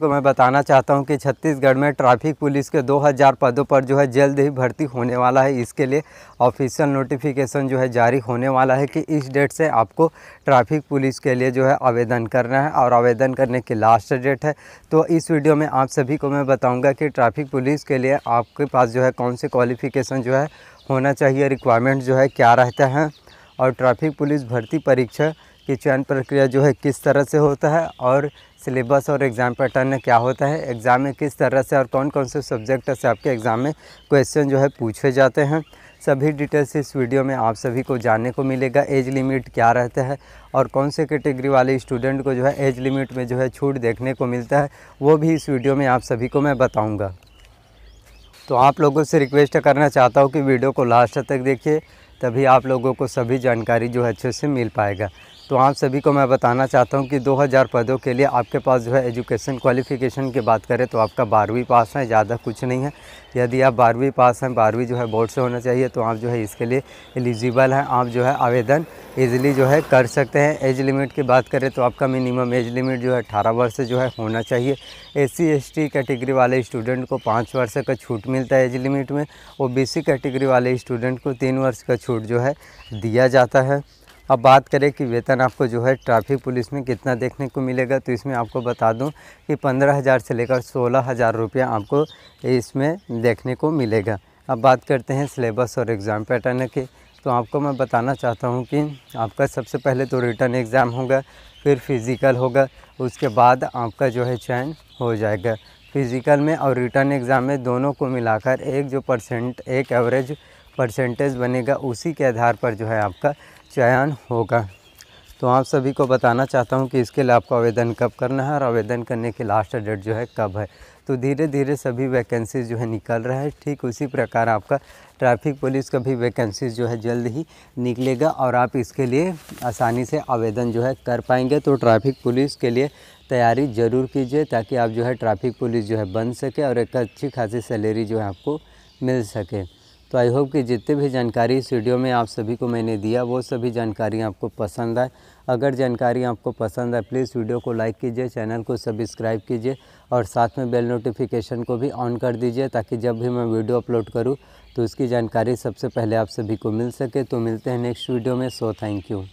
तो मैं बताना चाहता हूं कि छत्तीसगढ़ में ट्रैफिक पुलिस के 2000 पदों पर जो है जल्द ही भर्ती होने वाला है इसके लिए ऑफिशियल नोटिफिकेशन जो है जारी होने वाला है कि इस डेट से आपको ट्रैफिक पुलिस के लिए जो है आवेदन करना है और आवेदन करने की लास्ट डेट है तो इस वीडियो में आप सभी को मैं बताऊँगा कि ट्रैफिक पुलिस के लिए आपके पास जो है कौन से क्वालिफिकेशन जो है होना चाहिए रिक्वायरमेंट जो है क्या रहता है और ट्रैफिक पुलिस भर्ती परीक्षा कि चयन प्रक्रिया जो है किस तरह से होता है और सिलेबस और एग्ज़ाम पैटर्न क्या होता है एग्ज़ाम में किस तरह से और कौन कौन से सब्जेक्ट से आपके एग्ज़ाम में क्वेश्चन जो है पूछे जाते हैं सभी डिटेल्स इस वीडियो में आप सभी को जानने को मिलेगा एज लिमिट क्या रहता है और कौन से कैटेगरी वाले स्टूडेंट को जो है एज लिमिट में जो है छूट देखने को मिलता है वो भी इस वीडियो में आप सभी को मैं बताऊँगा तो आप लोगों से रिक्वेस्ट करना चाहता हूँ कि वीडियो को लास्ट तक देखिए तभी आप लोगों को सभी जानकारी जो है अच्छे से मिल पाएगा तो आप सभी को मैं बताना चाहता हूं कि 2000 पदों के लिए आपके पास जो है एजुकेशन क्वालिफ़िकेशन की बात करें तो आपका बारहवीं पास है ज़्यादा कुछ नहीं है यदि आप बारहवीं पास हैं बारहवीं जो है बोर्ड से होना चाहिए तो आप जो है इसके लिए एलिजिबल हैं आप जो है आवेदन ईजिली जो है कर सकते हैं एज लिमिट की बात करें तो आपका मिनिमम एज लिमिट जो है अठारह वर्ष जो है होना चाहिए एस सी कैटेगरी वाले स्टूडेंट को पाँच वर्ष का छूट मिलता है एज लिमिट में और बी कैटेगरी वाले स्टूडेंट को तीन वर्ष का छूट जो है दिया जाता है अब बात करें कि वेतन आपको जो है ट्रैफिक पुलिस में कितना देखने को मिलेगा तो इसमें आपको बता दूं कि पंद्रह हज़ार से लेकर सोलह हज़ार रुपया आपको इसमें देखने को मिलेगा अब बात करते हैं सिलेबस और एग्ज़ाम पैटर्न के तो आपको मैं बताना चाहता हूँ कि आपका सबसे पहले तो रिटर्न एग्ज़ाम होगा फिर फिज़िकल होगा उसके बाद आपका जो है चयन हो जाएगा फिज़िकल में और रिटर्न एग्ज़ाम में दोनों को मिलाकर एक जो परसेंट एक एवरेज परसेंटेज बनेगा उसी के आधार पर जो है आपका चयन होगा तो आप सभी को बताना चाहता हूं कि इसके लिए आपको आवेदन कब करना है और आवेदन करने के लास्ट डेट जो है कब है तो धीरे धीरे सभी वैकेंसीज़ जो है निकल रहा है ठीक उसी प्रकार आपका ट्रैफिक पुलिस का भी वैकेंसी जो है जल्द ही निकलेगा और आप इसके लिए आसानी से आवेदन जो है कर पाएंगे तो ट्रैफिक पुलिस के लिए तैयारी ज़रूर कीजिए ताकि आप जो है ट्रैफिक पुलिस जो है बन सके और एक अच्छी खासी सैलरी जो है आपको मिल सके तो आई होप कि जितने भी जानकारी इस वीडियो में आप सभी को मैंने दिया वो सभी जानकारी आपको पसंद आए अगर जानकारी आपको पसंद आए प्लीज़ वीडियो को लाइक कीजिए चैनल को सब्सक्राइब कीजिए और साथ में बेल नोटिफिकेशन को भी ऑन कर दीजिए ताकि जब भी मैं वीडियो अपलोड करूँ तो उसकी जानकारी सबसे पहले आप सभी को मिल सके तो मिलते हैं नेक्स्ट वीडियो में सो थैंक यू